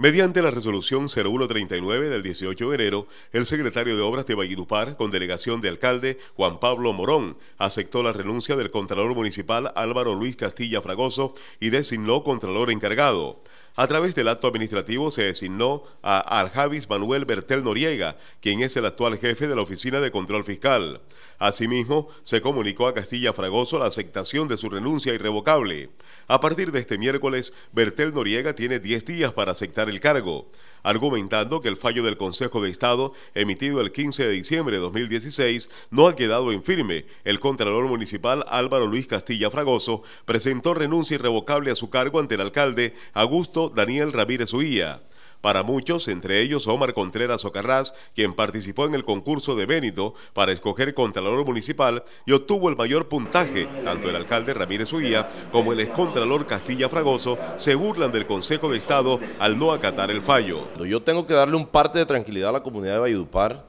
Mediante la resolución 0139 del 18 de enero, el secretario de Obras de Valledupar, con delegación de alcalde Juan Pablo Morón, aceptó la renuncia del Contralor Municipal Álvaro Luis Castilla Fragoso y designó Contralor encargado. A través del acto administrativo se designó a Aljavis Manuel Bertel Noriega, quien es el actual jefe de la Oficina de Control Fiscal. Asimismo, se comunicó a Castilla Fragoso la aceptación de su renuncia irrevocable. A partir de este miércoles, Bertel Noriega tiene 10 días para aceptar el cargo, argumentando que el fallo del Consejo de Estado, emitido el 15 de diciembre de 2016, no ha quedado en firme. El Contralor Municipal Álvaro Luis Castilla Fragoso presentó renuncia irrevocable a su cargo ante el alcalde Augusto Daniel Ramírez Uía. Para muchos, entre ellos Omar Contreras Ocarraz, quien participó en el concurso de Benito para escoger Contralor Municipal y obtuvo el mayor puntaje, tanto el alcalde Ramírez Uía como el excontralor Castilla Fragoso se burlan del Consejo de Estado al no acatar el fallo. Yo tengo que darle un parte de tranquilidad a la comunidad de Valledupar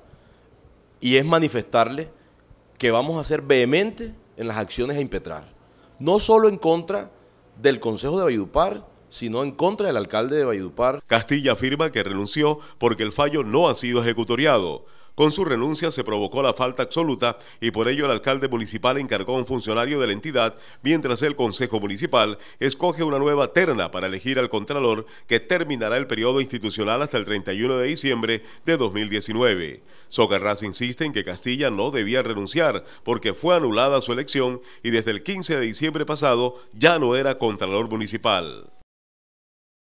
y es manifestarle que vamos a ser vehemente en las acciones a impetrar. No solo en contra del Consejo de Valledupar, sino en contra del alcalde de Valledupar. Castilla afirma que renunció porque el fallo no ha sido ejecutoriado. Con su renuncia se provocó la falta absoluta y por ello el alcalde municipal encargó a un funcionario de la entidad, mientras el Consejo Municipal escoge una nueva terna para elegir al Contralor que terminará el periodo institucional hasta el 31 de diciembre de 2019. Socarraz insiste en que Castilla no debía renunciar porque fue anulada su elección y desde el 15 de diciembre pasado ya no era Contralor Municipal.